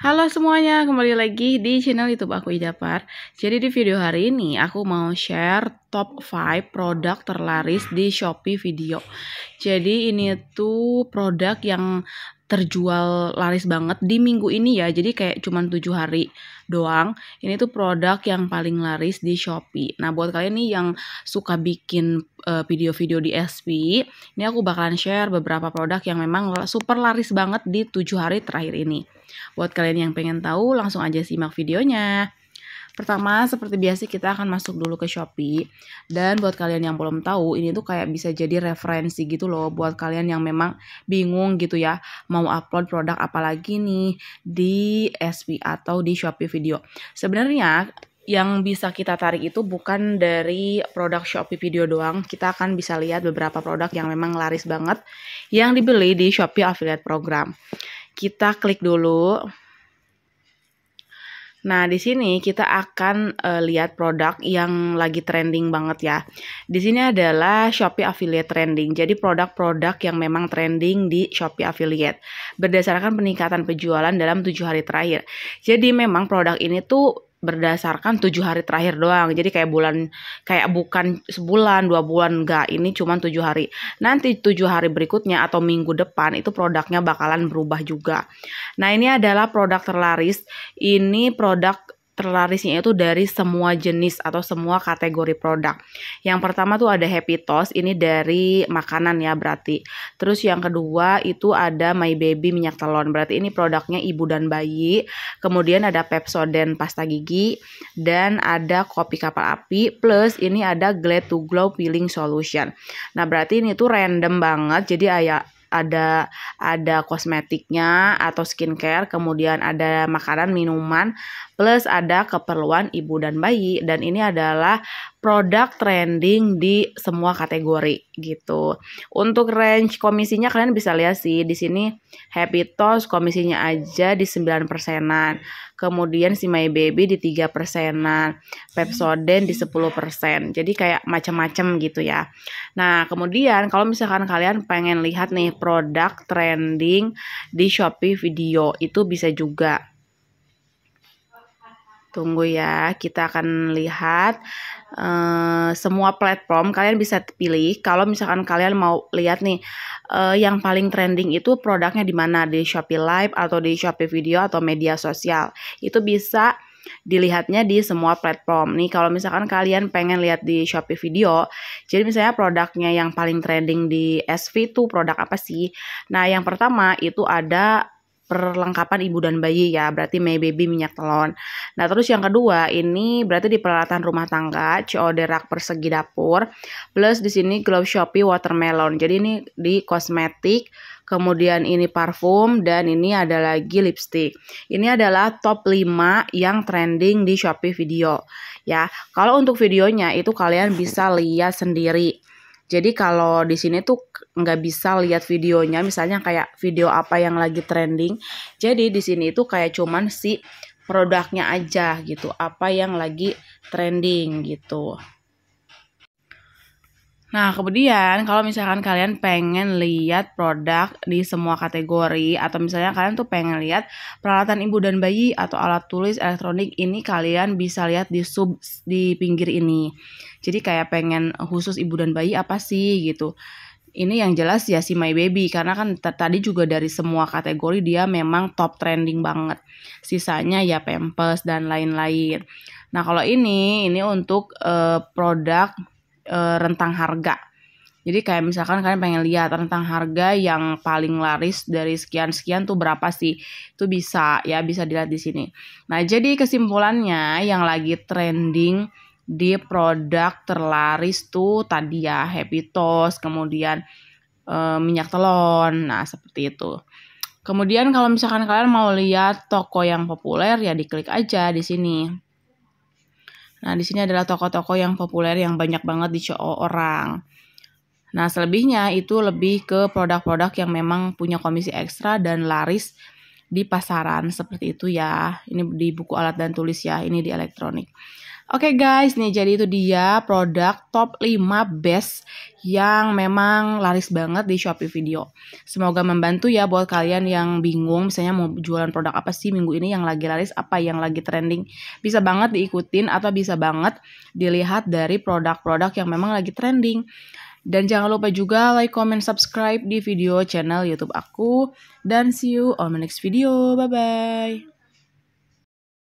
Halo semuanya, kembali lagi di channel YouTube aku Ida Ijapar. Jadi di video hari ini aku mau share top 5 produk terlaris di Shopee Video. Jadi ini tuh produk yang terjual laris banget di minggu ini ya. Jadi kayak cuman tujuh hari doang. Ini tuh produk yang paling laris di Shopee. Nah, buat kalian nih yang suka bikin eh, video-video uh, di SP, ini aku bakalan share beberapa produk yang memang super laris banget di tujuh hari terakhir ini. Buat kalian yang pengen tahu, langsung aja simak videonya. Pertama, seperti biasa kita akan masuk dulu ke Shopee. Dan buat kalian yang belum tahu, ini tuh kayak bisa jadi referensi gitu loh buat kalian yang memang bingung gitu ya, mau upload produk apalagi nih di SP atau di Shopee Video. Sebenarnya yang bisa kita tarik itu bukan dari produk Shopee Video doang. Kita akan bisa lihat beberapa produk yang memang laris banget yang dibeli di Shopee Affiliate Program. Kita klik dulu Nah, di sini kita akan uh, lihat produk yang lagi trending banget ya. Di sini adalah Shopee Affiliate Trending. Jadi produk-produk yang memang trending di Shopee Affiliate berdasarkan peningkatan penjualan dalam tujuh hari terakhir. Jadi memang produk ini tuh berdasarkan tujuh hari terakhir doang jadi kayak bulan kayak bukan sebulan dua bulan enggak ini cuma tujuh hari nanti tujuh hari berikutnya atau minggu depan itu produknya bakalan berubah juga nah ini adalah produk terlaris ini produk terlarisnya itu dari semua jenis atau semua kategori produk. Yang pertama tuh ada Happy Toast, ini dari makanan ya berarti. Terus yang kedua itu ada My Baby minyak telon, berarti ini produknya ibu dan bayi. Kemudian ada Pepsodent pasta gigi dan ada kopi kapal api plus ini ada Glad to Glow peeling solution. Nah, berarti ini tuh random banget. Jadi ayah ada ada kosmetiknya atau skincare, kemudian ada makanan, minuman, plus ada keperluan ibu dan bayi dan ini adalah produk trending di semua kategori gitu. Untuk range komisinya kalian bisa lihat sih di sini Happy Toast komisinya aja di 9 persenan kemudian si My Baby di tiga persenan, Pepsodent di 10 persen. Jadi kayak macam-macam gitu ya. Nah, kemudian kalau misalkan kalian pengen lihat nih produk trending di Shopee Video, itu bisa juga Tunggu ya, kita akan lihat uh, semua platform kalian bisa pilih. Kalau misalkan kalian mau lihat nih uh, yang paling trending itu produknya di mana di Shopee Live atau di Shopee Video atau media sosial. Itu bisa dilihatnya di semua platform nih kalau misalkan kalian pengen lihat di Shopee video jadi misalnya produknya yang paling trending di SV itu produk apa sih nah yang pertama itu ada perlengkapan ibu dan bayi ya berarti may baby minyak telon nah terus yang kedua ini berarti di peralatan rumah tangga COD rak persegi dapur plus di sini glove shopee watermelon jadi ini di kosmetik kemudian ini parfum dan ini ada lagi lipstick. Ini adalah top 5 yang trending di Shopee Video ya. Kalau untuk videonya itu kalian bisa lihat sendiri. Jadi kalau di sini tuh nggak bisa lihat videonya, misalnya kayak video apa yang lagi trending. Jadi di sini itu kayak cuman si produknya aja gitu, apa yang lagi trending gitu. Nah, kemudian kalau misalkan kalian pengen lihat produk di semua kategori atau misalnya kalian tuh pengen lihat peralatan ibu dan bayi atau alat tulis elektronik ini kalian bisa lihat di sub di pinggir ini. Jadi kayak pengen khusus ibu dan bayi apa sih gitu. Ini yang jelas ya si My Baby karena kan tadi juga dari semua kategori dia memang top trending banget. Sisanya ya Pampers dan lain-lain. Nah, kalau ini ini untuk uh, produk e, rentang harga. Jadi kayak misalkan kalian pengen lihat rentang harga yang paling laris dari sekian-sekian tuh berapa sih? Itu bisa ya bisa dilihat di sini. Nah, jadi kesimpulannya yang lagi trending di produk terlaris tuh tadi ya Happy Toast, kemudian e, minyak telon. Nah, seperti itu. Kemudian kalau misalkan kalian mau lihat toko yang populer ya diklik aja di sini. Nah, di sini adalah toko-toko yang populer yang banyak banget dicoo orang. Nah, selebihnya itu lebih ke produk-produk yang memang punya komisi ekstra dan laris di pasaran seperti itu ya. Ini di buku alat dan tulis ya, ini di elektronik. Oke okay guys, nih jadi itu dia produk top 5 best yang memang laris banget di Shopee Video. Semoga membantu ya buat kalian yang bingung misalnya mau jualan produk apa sih minggu ini yang lagi laris, apa yang lagi trending. Bisa banget diikutin atau bisa banget dilihat dari produk-produk yang memang lagi trending. Dan jangan lupa juga like, comment, subscribe di video channel YouTube aku. Dan see you on my next video. Bye-bye.